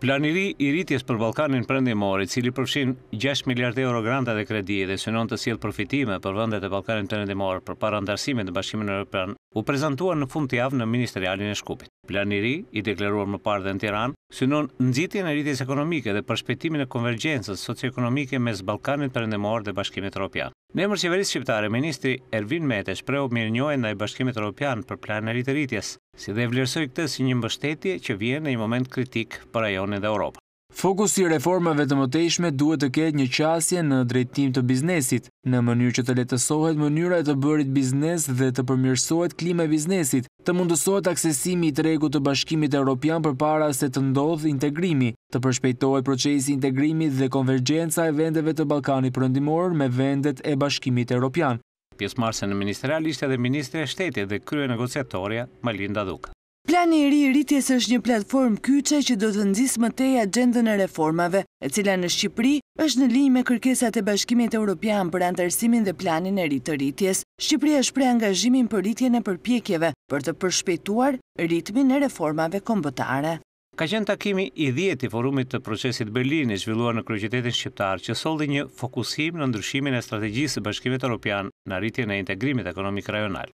Planiri i rritjes për Balkanin përndimori, cili përfshin 6 miliard euro granta dhe kredi dhe synon të sjellë profitime për vëndet e Balkanin përndimori për para dhe bashkimin në Europian, u prezentuar në fund të javë në Ministerialin e Shkupit. Planiri, i deklaruar më parë dhe në Tiran, synon nëzitjen e rritjes ekonomike dhe përshpetimin e konvergjensës socioekonomike mes Balkanin përndimori dhe bashkimit Europian. Në emër qeverisë shqiptare, ministri Ervin Mete shpreu mirënjohje ndaj Bashkimit Evropian për planin e ritëritjes, si dhe vlerësoj këtë si një mbështetje që vjen në një moment kritik për rajonin dhe Europën. Fokus i reformave të mëtejshme duhet të ketë një qasje në drejtim të biznesit, në mënyrë që të letësohet mënyra e të bërit biznes dhe të përmjërsohet klima e biznesit, të mundësohet aksesimi i tregu të bashkimit e Europian për para se të ndodhë integrimi, të përshpejtohet procesi integrimi dhe konvergjenca e vendeve të Balkani përëndimor me vendet e bashkimit e Europian. në ministerialisht e dhe ministre e shtetit dhe krye negociatoria Malinda Duka. Plani i ri i rritjes është një platformë kyçe që do të nxjisë më tej e reformave, e cila në Shqipëri është në linjë me kërkesat e Bashkimit Evropian për anëtarësimin dhe planin e ri të rritjes. Shqipëria shpreh angazhimin për rritjen e përpjekjeve për të përshpejtuar ritmin e reformave kombëtare. Ka qenë takimi i 10 i Forumit të Procesit të zhvilluar në Kryeqytetin Shqiptar, që solli një fokusim në ndryshimin e strategjisë së Bashkimit Evropian në rritjen e integrimit ekonomik rajonal.